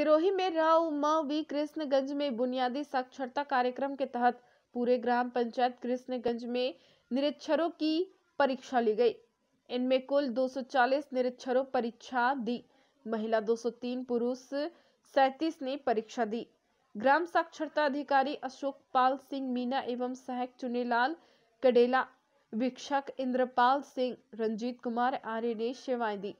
सिरोही में राव म वी कृष्णगंज में बुनियादी साक्षरता कार्यक्रम के तहत पूरे ग्राम पंचायत कृष्णगंज में निरीक्षरों की परीक्षा ली गई इनमें कुल 240 निरीक्षरों परीक्षा दी महिला 203 पुरुष सैतीस ने परीक्षा दी ग्राम साक्षरता अधिकारी अशोक पाल सिंह मीना एवं सहायक चुनीलाल कडेला वीक्षक इंद्रपाल सिंह रंजीत कुमार आर्य ने सेवाएं दी